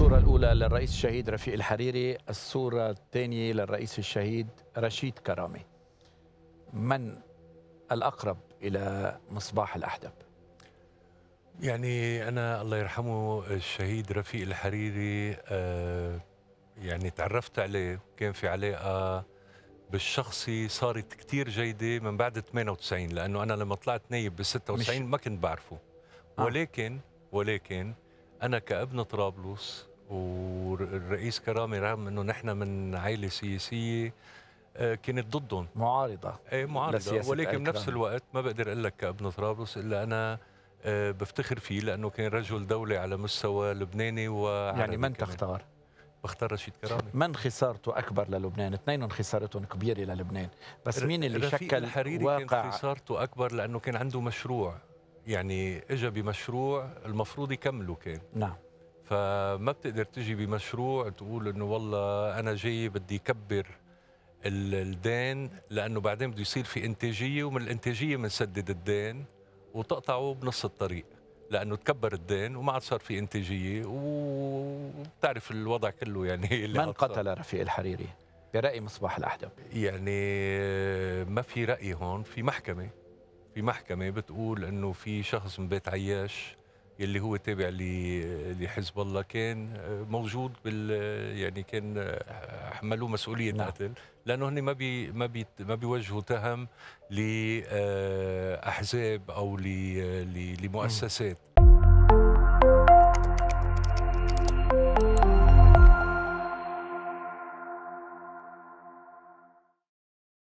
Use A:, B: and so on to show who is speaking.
A: الصورة الأولى للرئيس الشهيد رفيق الحريري الصورة الثانية للرئيس الشهيد رشيد كرامي من الأقرب إلى مصباح الأحدب؟
B: يعني أنا الله يرحمه الشهيد رفيق الحريري آه يعني تعرفت عليه كان في علاقة بالشخصي صارت كتير جيدة من بعد 98 لأنه أنا لما طلعت نايب ب 96 ما كنت بعرفه آه. ولكن ولكن أنا كابن طرابلس والرئيس كرامي رغم انه نحن من عائله سياسيه آه، كانت ضدهم معارضه اي معارضه ولكن بنفس الوقت ما بقدر اقول لك كابن طرابلس الا انا آه، بفتخر فيه لانه كان رجل دوله على مستوى لبناني و يعني من تختار؟ بختار رشيد كرامي من
A: خسارته اكبر للبنان؟ اثنين خسارتهم كبيره للبنان، بس مين اللي شكل الحريري واقع كان
B: خسارته اكبر لانه كان عنده مشروع يعني اجى بمشروع المفروض يكمله كان نعم فما بتقدر تجي بمشروع تقول انه والله انا جاي بدي كبر الدين لانه بعدين بده يصير في انتاجيه ومن الانتاجيه بنسدد الدين وتقطعه بنص الطريق لانه تكبر الدين وما عاد صار في انتاجيه وبتعرف الوضع كله يعني اللي من قتل رفيق الحريري برأي مصباح الأحدب يعني ما في رأي هون في محكمة في محكمة بتقول أنه في شخص من بيت عياش يلي هو تابع لحزب الله كان موجود بال يعني كان حملوه مسؤوليه نعم. القتل لانه هن ما بي ما بي ما بيوجهوا تهم لاحزاب آه، او لمؤسسات